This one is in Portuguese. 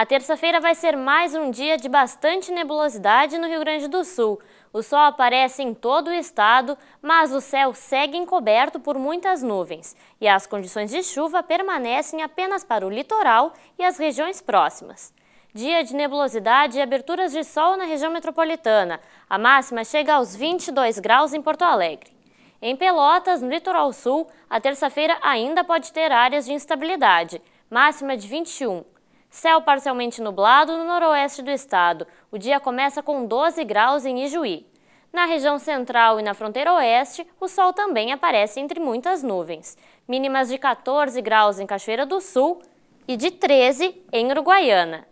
A terça-feira vai ser mais um dia de bastante nebulosidade no Rio Grande do Sul. O sol aparece em todo o estado, mas o céu segue encoberto por muitas nuvens. E as condições de chuva permanecem apenas para o litoral e as regiões próximas. Dia de nebulosidade e aberturas de sol na região metropolitana. A máxima chega aos 22 graus em Porto Alegre. Em Pelotas, no litoral sul, a terça-feira ainda pode ter áreas de instabilidade. Máxima de 21 Céu parcialmente nublado no noroeste do estado. O dia começa com 12 graus em Ijuí. Na região central e na fronteira oeste, o sol também aparece entre muitas nuvens. Mínimas de 14 graus em Cachoeira do Sul e de 13 em Uruguaiana.